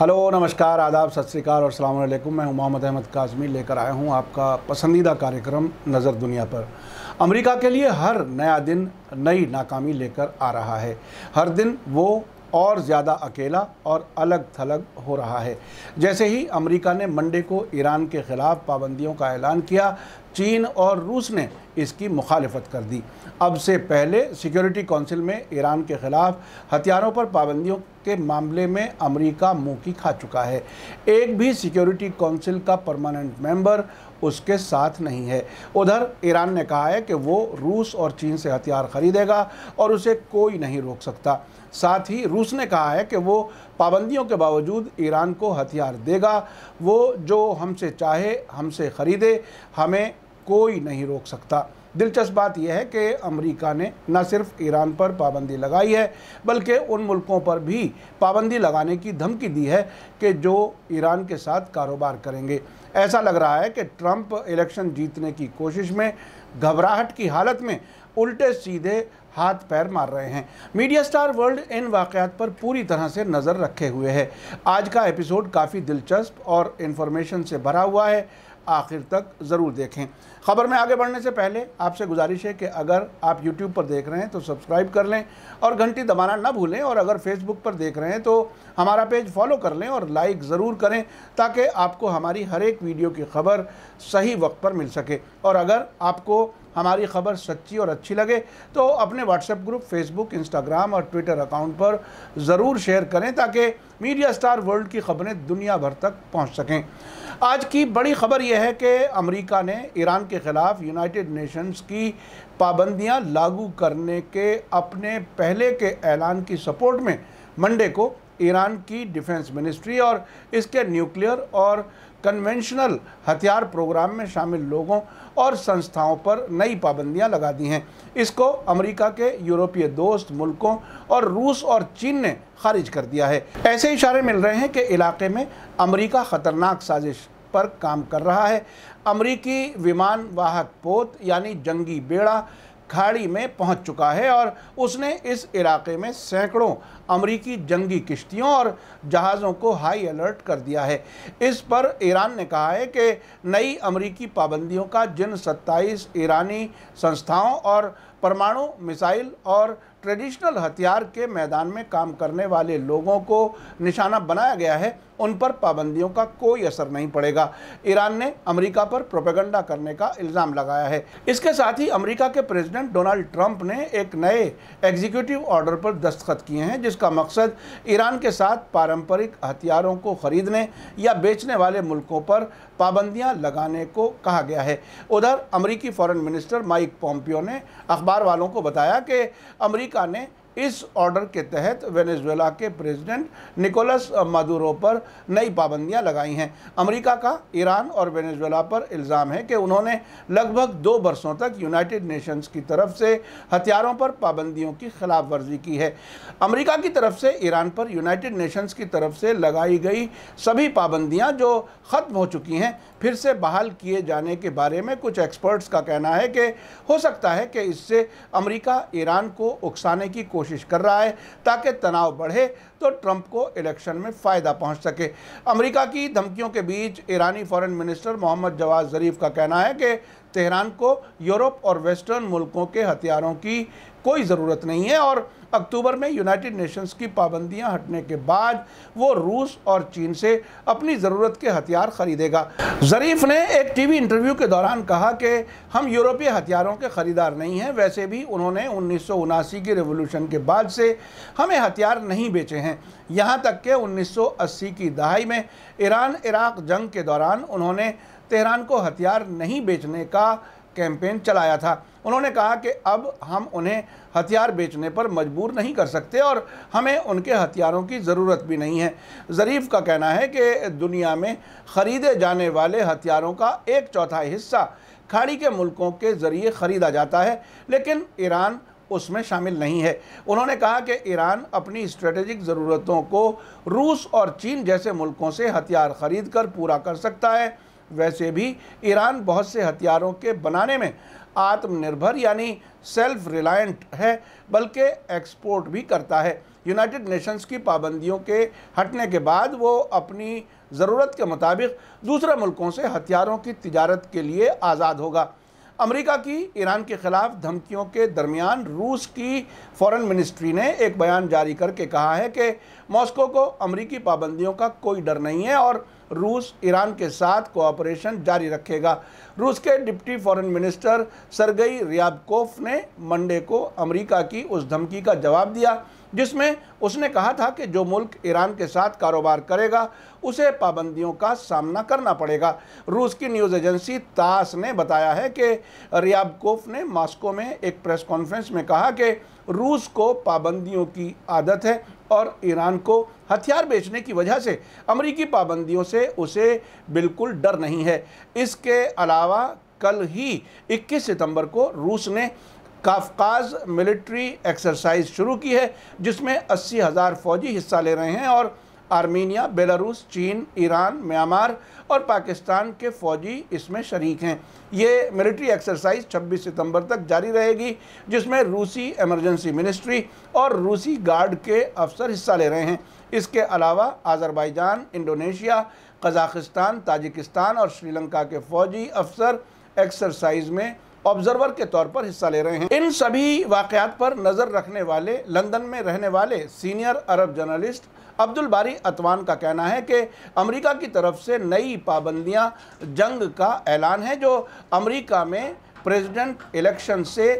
hello नमस्कार आदाब सत श्रीकाल और सलाम अलैकुम मैं मोहम्मद अहमद काजमी लेकर आया हूं आपका पसंदीदा कार्यक्रम नज़र दुनिया पर अमेरिका के लिए हर नया दिन नई नाकामी लेकर आ रहा है हर दिन वो और ज़्यादा अकेला और अलग थलग हो रहा है जैसे ही अमेरिका ने मंडे को ईरान के ख़िलाफ़ पाबंदियों का ऐलान किया चीन और रूस ने इसकी मुखालफत कर दी अब से पहले सिक्योरिटी काउंसिल में ईरान के ख़िलाफ़ हथियारों पर पाबंदियों के मामले में अमेरिका मुंह की खा चुका है एक भी सिक्योरिटी काउंसिल का परमानेंट मेंबर उसके साथ नहीं है उधर ईरान ने कहा है कि वो रूस और चीन से हथियार खरीदेगा और उसे कोई नहीं रोक सकता साथ ही रूस ने कहा है कि वो पाबंदियों के बावजूद ईरान को हथियार देगा वो जो हमसे चाहे हमसे ख़रीदे हमें कोई नहीं रोक सकता दिलचस्प बात यह है कि अमेरिका ने न सिर्फ ईरान पर पाबंदी लगाई है बल्कि उन मुल्कों पर भी पाबंदी लगाने की धमकी दी है कि जो ईरान के साथ कारोबार करेंगे ऐसा लग रहा है कि ट्रंप इलेक्शन जीतने की कोशिश में घबराहट की हालत में उल्टे सीधे हाथ पैर मार रहे हैं मीडिया स्टार वर्ल्ड इन वाकयात पर पूरी तरह से नज़र रखे हुए है आज का एपिसोड काफ़ी दिलचस्प और इन्फॉर्मेशन से भरा हुआ है आखिर तक ज़रूर देखें ख़बर में आगे बढ़ने से पहले आपसे गुजारिश है कि अगर आप YouTube पर देख रहे हैं तो सब्सक्राइब कर लें और घंटी दबाना ना भूलें और अगर Facebook पर देख रहे हैं तो हमारा पेज फॉलो कर लें और लाइक ज़रूर करें ताकि आपको हमारी हर एक वीडियो की खबर सही वक्त पर मिल सके और अगर आपको हमारी खबर सच्ची और अच्छी लगे तो अपने व्हाट्सएप ग्रुप फेसबुक इंस्टाग्राम और ट्विटर अकाउंट पर ज़रूर शेयर करें ताकि मीडिया स्टार वर्ल्ड की खबरें दुनिया भर तक पहुंच सकें आज की बड़ी खबर यह है कि अमेरिका ने ईरान के ख़िलाफ़ यूनाइटेड नेशंस की पाबंदियां लागू करने के अपने पहले के ऐलान की सपोर्ट में मंडे को ईरान की डिफेंस मिनिस्ट्री और इसके न्यूक्लियर और कन्वेंशनल हथियार प्रोग्राम में शामिल लोगों और संस्थाओं पर नई पाबंदियां लगा दी हैं इसको अमेरिका के यूरोपीय दोस्त मुल्कों और रूस और चीन ने खारिज कर दिया है ऐसे इशारे मिल रहे हैं कि इलाके में अमेरिका ख़तरनाक साजिश पर काम कर रहा है अमरीकी विमान वाहक पोत यानी जंगी बेड़ा खाड़ी में पहुंच चुका है और उसने इस इलाके में सैकड़ों अमरीकी जंगी किश्तियों और जहाज़ों को हाई अलर्ट कर दिया है इस पर ईरान ने कहा है कि नई अमरीकी पाबंदियों का जिन 27 ईरानी संस्थाओं और परमाणु मिसाइल और ट्रेडिशनल हथियार के मैदान में काम करने वाले लोगों को निशाना बनाया गया है उन पर पाबंदियों का कोई असर नहीं पड़ेगा ईरान ने अमेरिका पर प्रोपेगंडा करने का इल्ज़ाम लगाया है इसके साथ ही अमेरिका के प्रेसिडेंट डोनाल्ड ट्रंप ने एक नए एग्जीक्यूटिव ऑर्डर पर दस्तखत किए हैं जिसका मकसद ईरान के साथ पारंपरिक हथियारों को ख़रीदने या बेचने वाले मुल्कों पर पाबंदियाँ लगाने को कहा गया है उधर अमरीकी फ़ॉरन मिनिस्टर माइक पॉम्पियो ने अखबार वालों को बताया कि अमरीका अमेरिका ने इस ऑर्डर के तहत वेनेजुएला के प्रेसिडेंट निकोलस मादुरो पर नई पाबंदियां लगाई हैं अमेरिका का ईरान और वेनेजुएला पर इल्ज़ाम है कि उन्होंने लगभग दो वर्षों तक यूनाइटेड नेशंस की तरफ से हथियारों पर पाबंदियों की खिलाफ वर्जी की है अमेरिका की तरफ से ईरान पर यूनाइटेड नेशंस की तरफ से लगाई गई सभी पाबंदियाँ जो ख़त्म हो चुकी हैं फिर से बहाल किए जाने के बारे में कुछ एक्सपर्ट्स का कहना है कि हो सकता है कि इससे अमेरिका ईरान को उकसाने की कोशिश कर रहा है ताकि तनाव बढ़े तो ट्रंप को इलेक्शन में फ़ायदा पहुंच सके अमेरिका की धमकियों के बीच ईरानी foreign minister Mohammad Javad Zarif का कहना है कि तेहरान को यूरोप और वेस्टर्न मुल्कों के हथियारों की कोई ज़रूरत नहीं है और अक्टूबर में यूनाइटेड नेशंस की पाबंदियां हटने के बाद वो रूस और चीन से अपनी ज़रूरत के हथियार ख़रीदेगा ज़रीफ ने एक टीवी इंटरव्यू के दौरान कहा कि हम यूरोपीय हथियारों के ख़रीदार नहीं हैं वैसे भी उन्होंने उन्नीस की रेवोल्यूशन के बाद से हमें हथियार नहीं बेचे हैं हैं यहाँ तक कि 1980 की दहाई में ईरान इराक जंग के दौरान उन्होंने तेहरान को हथियार नहीं बेचने का कैंपेन चलाया था उन्होंने कहा कि अब हम उन्हें हथियार बेचने पर मजबूर नहीं कर सकते और हमें उनके हथियारों की ज़रूरत भी नहीं है ज़रीफ का कहना है कि दुनिया में ख़रीदे जाने वाले हथियारों का एक चौथाई हिस्सा खाड़ी के मुल्कों के ज़रिए ख़रीदा जाता है लेकिन ईरान उसमें शामिल नहीं है उन्होंने कहा कि ईरान अपनी स्ट्रेटेजिक ज़रूरतों को रूस और चीन जैसे मुल्कों से हथियार खरीद कर पूरा कर सकता है वैसे भी ईरान बहुत से हथियारों के बनाने में आत्मनिर्भर यानी सेल्फ रिलायंट है बल्कि एक्सपोर्ट भी करता है यूनाइटेड नेशंस की पाबंदियों के हटने के बाद वो अपनी ज़रूरत के मुताबिक दूसरे मुल्कों से हथियारों की तजारत के लिए आज़ाद होगा अमेरिका की ईरान के ख़िलाफ़ धमकियों के दरमियान रूस की फ़ॉरेन मिनिस्ट्री ने एक बयान जारी करके कहा है कि मॉस्को को अमरीकी पाबंदियों का कोई डर नहीं है और रूस ईरान के साथ कोऑपरेशन जारी रखेगा रूस के deputy foreign minister Sergei Ryabkov ने मंडे को अमेरिका की उस धमकी का जवाब दिया जिसमें उसने कहा था कि जो मुल्क ईरान के साथ कारोबार करेगा उसे पाबंदियों का सामना करना पड़ेगा रूस की न्यूज़ एजेंसी तास ने बताया है कि रियाबकोफ ने मॉस्को में एक प्रेस कॉन्फ्रेंस में कहा कि रूस को पाबंदियों की आदत है और ईरान को हथियार बेचने की वजह से अमरीकी पाबंदियों से उसे बिल्कुल डर नहीं है इसके अलावा कल ही 21 सितंबर को रूस ने काफकाज मिलिट्री एक्सरसाइज शुरू की है जिसमें अस्सी हज़ार फौजी हिस्सा ले रहे हैं और आर्मीनिया बेलारूस चीन ईरान म्यांमार और पाकिस्तान के फौजी इसमें शरीक हैं ये मिलिट्री एक्सरसाइज 26 सितंबर तक जारी रहेगी जिसमें रूसी इमरजेंसी मिनिस्ट्री और रूसी गार्ड के अफसर हिस्सा ले रहे हैं इसके अलावा आज़रबाईजान इंडोनेशिया कज़ाकिस्तान ताजिकिस्तान और श्रीलंका के फौजी अफसर एक्सरसाइज में ऑब्जर्वर के तौर पर हिस्सा ले रहे हैं इन सभी वाकयात पर नज़र रखने वाले लंदन में रहने वाले सीनियर अरब जर्नलिस्ट अब्दुल बारी अतवान का कहना है कि अमेरिका की तरफ से नई पाबंदियां जंग का ऐलान है जो अमेरिका में प्रेसिडेंट इलेक्शन से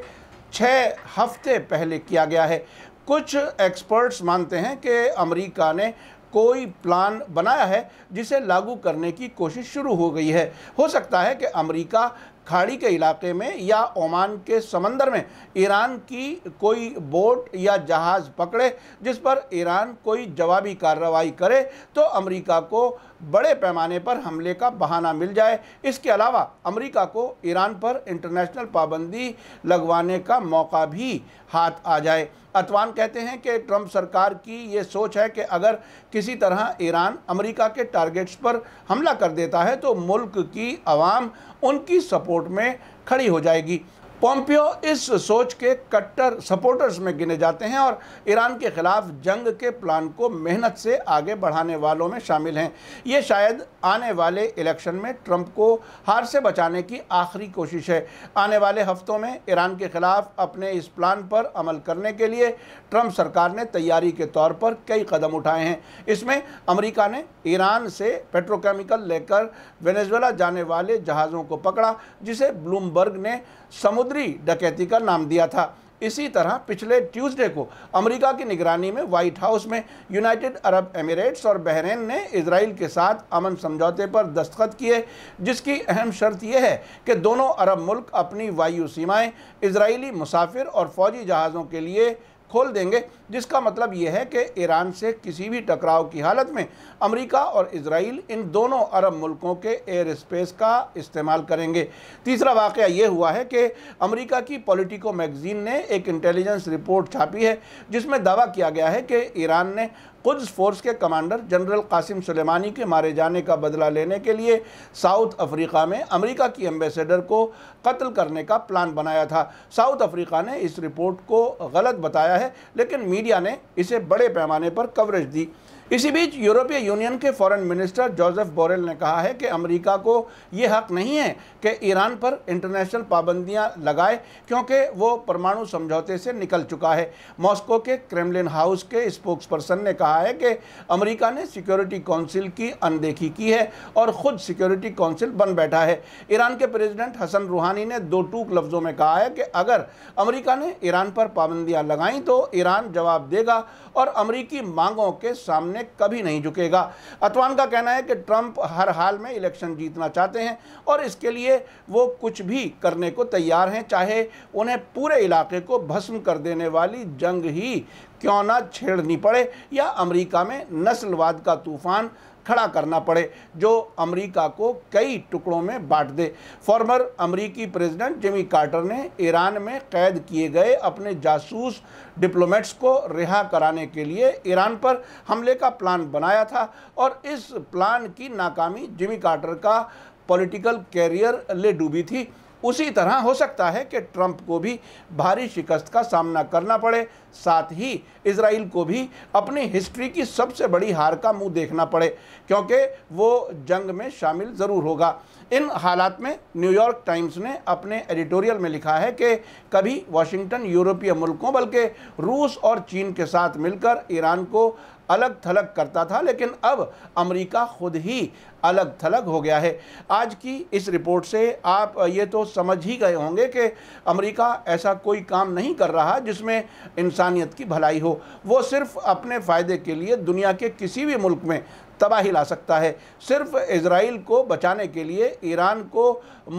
छः हफ्ते पहले किया गया है कुछ एक्सपर्ट्स मानते हैं कि अमेरिका ने कोई प्लान बनाया है जिसे लागू करने की कोशिश शुरू हो गई है हो सकता है कि अमेरिका खाड़ी के इलाके में या ओमान के समंदर में ईरान की कोई बोट या जहाज़ पकड़े जिस पर ईरान कोई जवाबी कार्रवाई करे तो अमेरिका को बड़े पैमाने पर हमले का बहाना मिल जाए इसके अलावा अमेरिका को ईरान पर इंटरनेशनल पाबंदी लगवाने का मौका भी हाथ आ जाए अतवान कहते हैं कि ट्रंप सरकार की ये सोच है कि अगर किसी तरह ईरान अमेरिका के टारगेट्स पर हमला कर देता है तो मुल्क की आवाम उनकी सपोर्ट में खड़ी हो जाएगी पोम्पियो इस सोच के कट्टर सपोर्टर्स में गिने जाते हैं और ईरान के खिलाफ जंग के प्लान को मेहनत से आगे बढ़ाने वालों में शामिल हैं ये शायद आने वाले इलेक्शन में ट्रंप को हार से बचाने की आखिरी कोशिश है आने वाले हफ्तों में ईरान के खिलाफ अपने इस प्लान पर अमल करने के लिए ट्रंप सरकार ने तैयारी के तौर पर कई कदम उठाए हैं इसमें अमरीका ने ईरान से पेट्रोकेमिकल लेकर वेनेजला जाने वाले जहाज़ों को पकड़ा जिसे ब्लूमबर्ग ने समुद्र समुद्री डकैती का नाम दिया था इसी तरह पिछले ट्यूसडे को अमेरिका की निगरानी में व्हाइट हाउस में यूनाइटेड अरब एमिरेट्स और बहरेन ने इसराइल के साथ अमन समझौते पर दस्तखत किए जिसकी अहम शर्त यह है कि दोनों अरब मुल्क अपनी वायु सीमाएं इसराइली मुसाफिर और फौजी जहाज़ों के लिए खोल देंगे जिसका मतलब यह है कि ईरान से किसी भी टकराव की हालत में अमेरिका और इसराइल इन दोनों अरब मुल्कों के एयर स्पेस का इस्तेमाल करेंगे तीसरा वाक़ ये हुआ है कि अमेरिका की पॉलिटिको मैगज़ीन ने एक इंटेलिजेंस रिपोर्ट छापी है जिसमें दावा किया गया है कि ईरान ने कुद्स फोर्स के कमांडर जनरल कासिम सुलेमानी के मारे जाने का बदला लेने के लिए साउथ अफ्रीका में अमेरिका की एम्बेसडर को कत्ल करने का प्लान बनाया था साउथ अफ्रीका ने इस रिपोर्ट को गलत बताया है लेकिन मीडिया ने इसे बड़े पैमाने पर कवरेज दी इसी बीच यूरोपीय यूनियन के फॉरेन मिनिस्टर जोसेफ बोरेल ने कहा है कि अमेरिका को ये हक नहीं है कि ईरान पर इंटरनेशनल पाबंदियां लगाए क्योंकि वो परमाणु समझौते से निकल चुका है मॉस्को के क्रेमलिन हाउस के स्पोक्स पर्सन ने कहा है कि अमेरिका ने सिक्योरिटी काउंसिल की अनदेखी की है और ख़ुद सिक्योरिटी काउंसिल बन बैठा है ईरान के प्रेजिडेंट हसन रूहानी ने दो टूक लफ्ज़ों में कहा है कि अगर अमरीका ने ईरान पर पाबंदियाँ लगाई तो ईरान जवाब देगा और अमरीकी मांगों के सामने सामने कभी नहीं झुकेगा अतवान का कहना है कि ट्रंप हर हाल में इलेक्शन जीतना चाहते हैं और इसके लिए वो कुछ भी करने को तैयार हैं चाहे उन्हें पूरे इलाके को भस्म कर देने वाली जंग ही क्यों ना छेड़नी पड़े या अमेरिका में नस्लवाद का तूफान खड़ा करना पड़े जो अमेरिका को कई टुकड़ों में बांट दे फॉर्मर अमेरिकी प्रेसिडेंट जिमी कार्टर ने ईरान में कैद किए गए अपने जासूस डिप्लोमेट्स को रिहा कराने के लिए ईरान पर हमले का प्लान बनाया था और इस प्लान की नाकामी जिमी कार्टर का पॉलिटिकल कैरियर ले डूबी थी उसी तरह हो सकता है कि ट्रंप को भी भारी शिकस्त का सामना करना पड़े साथ ही इसराइल को भी अपनी हिस्ट्री की सबसे बड़ी हार का मुंह देखना पड़े क्योंकि वो जंग में शामिल ज़रूर होगा इन हालात में न्यूयॉर्क टाइम्स ने अपने एडिटोरियल में लिखा है कि कभी वाशिंगटन यूरोपीय मुल्कों बल्कि रूस और चीन के साथ मिलकर ईरान को अलग थलग करता था लेकिन अब अमेरिका खुद ही अलग थलग हो गया है आज की इस रिपोर्ट से आप ये तो समझ ही गए होंगे कि अमेरिका ऐसा कोई काम नहीं कर रहा जिसमें इंसान इंसानियत की भलाई हो वो सिर्फ अपने फ़ायदे के लिए दुनिया के किसी भी मुल्क में तबाही ला सकता है सिर्फ इसराइल को बचाने के लिए ईरान को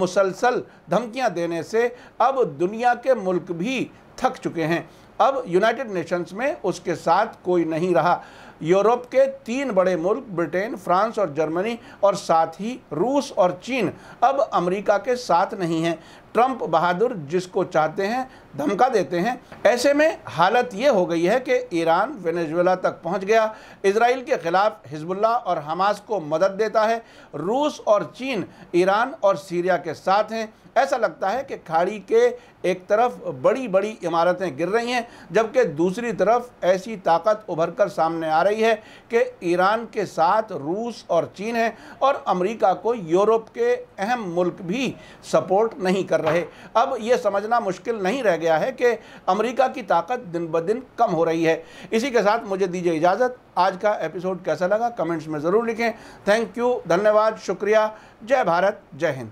मुसलसल धमकियां देने से अब दुनिया के मुल्क भी थक चुके हैं अब यूनाइटेड नेशंस में उसके साथ कोई नहीं रहा यूरोप के तीन बड़े मुल्क ब्रिटेन फ्रांस और जर्मनी और साथ ही रूस और चीन अब अमेरिका के साथ नहीं हैं ट्रंप बहादुर जिसको चाहते हैं धमका देते हैं ऐसे में हालत ये हो गई है कि ईरान वेनेजुएला तक पहुंच गया इसराइल के ख़िलाफ़ हिजबुल्ला और हमास को मदद देता है रूस और चीन ईरान और सीरिया के साथ हैं ऐसा लगता है कि खाड़ी के एक तरफ बड़ी बड़ी इमारतें गिर रही हैं जबकि दूसरी तरफ ऐसी ताकत उभर कर सामने आ रही है कि ईरान के साथ रूस और चीन है और अमेरिका को यूरोप के अहम मुल्क भी सपोर्ट नहीं कर रहे अब ये समझना मुश्किल नहीं रह गया है कि अमेरिका की ताकत दिन ब दिन कम हो रही है इसी के साथ मुझे दीजिए इजाज़त आज का एपिसोड कैसा लगा कमेंट्स में ज़रूर लिखें थैंक यू धन्यवाद शुक्रिया जय भारत जय हिंद